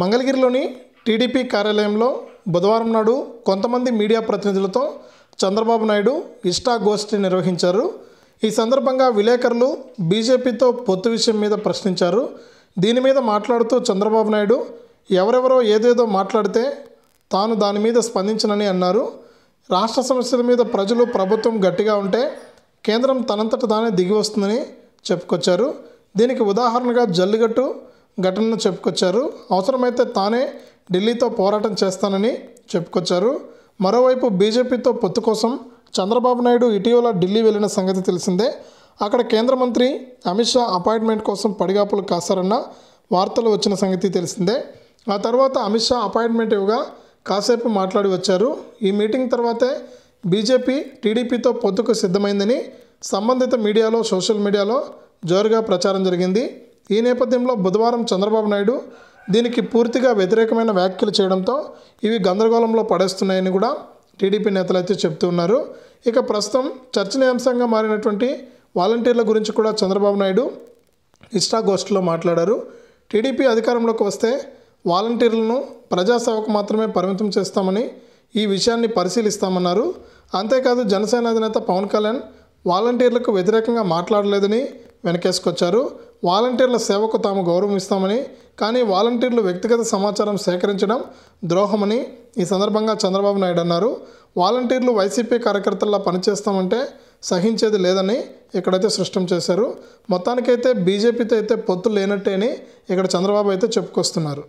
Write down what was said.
మంగళగిరిలోని టీడీపీ కార్యాలయంలో బుధవారం నాడు కొంతమంది మీడియా ప్రతినిధులతో చంద్రబాబు నాయుడు ఇష్టాగోష్ఠి నిర్వహించారు ఈ సందర్భంగా విలేకరులు బీజేపీతో పొత్తు విషయం మీద ప్రశ్నించారు దీని మీద మాట్లాడుతూ చంద్రబాబు నాయుడు ఎవరెవరో ఏదేదో మాట్లాడితే తాను దాని మీద స్పందించనని అన్నారు రాష్ట్ర సమస్యల మీద ప్రజలు ప్రభుత్వం గట్టిగా ఉంటే కేంద్రం తనంతట తానే దిగి వస్తుందని చెప్పుకొచ్చారు దీనికి ఉదాహరణగా జల్లిగట్టు ఘటనను చెప్పుకొచ్చారు అవసరమైతే తానే ఢిల్లీతో పోరాటం చేస్తానని చెప్పుకొచ్చారు మరోవైపు బీజేపీతో పొత్తు కోసం చంద్రబాబు నాయుడు ఇటీవల ఢిల్లీ వెళ్లిన సంగతి తెలిసిందే అక్కడ కేంద్ర మంత్రి అమిత్ షా అపాయింట్మెంట్ కోసం పడిగాపులు కాస్తారన్న వార్తలు వచ్చిన సంగతి తెలిసిందే ఆ తర్వాత అమిత్ షా అపాయింట్మెంట్ ఇవ్వగా కాసేపు మాట్లాడి వచ్చారు ఈ మీటింగ్ తర్వాతే బీజేపీ టీడీపీతో పొత్తుకు సిద్ధమైందని సంబంధిత మీడియాలో సోషల్ మీడియాలో జోరుగా ప్రచారం జరిగింది ఈ నేపథ్యంలో బుధవారం చంద్రబాబు నాయుడు దీనికి పూర్తిగా వ్యతిరేకమైన వ్యాఖ్యలు చేయడంతో ఇవి గందరగోళంలో పడేస్తున్నాయని కూడా టీడీపీ నేతలు అయితే ఉన్నారు ఇక ప్రస్తుతం చర్చనీయాంశంగా మారినటువంటి వాలంటీర్ల గురించి కూడా చంద్రబాబు నాయుడు ఇష్టాగోష్ఠిలో మాట్లాడారు టీడీపీ అధికారంలోకి వస్తే వాలంటీర్లను ప్రజాసేవకు మాత్రమే పరిమితం చేస్తామని ఈ విషయాన్ని పరిశీలిస్తామన్నారు అంతేకాదు జనసేన అధినేత పవన్ కళ్యాణ్ వాలంటీర్లకు వ్యతిరేకంగా మాట్లాడలేదని వెనకేసుకొచ్చారు వాలంటీర్ల సేవకు తాము గౌరవం ఇస్తామని కానీ వాలంటీర్లు వ్యక్తిగత సమాచారం సేకరించడం ద్రోహమని ఈ సందర్భంగా చంద్రబాబు నాయుడు అన్నారు వాలంటీర్లు వైసీపీ కార్యకర్తల్లా పనిచేస్తామంటే సహించేది లేదని ఇక్కడైతే స్పష్టం చేశారు మొత్తానికైతే బీజేపీతో అయితే పొత్తు లేనట్టేని ఇక్కడ చంద్రబాబు అయితే చెప్పుకొస్తున్నారు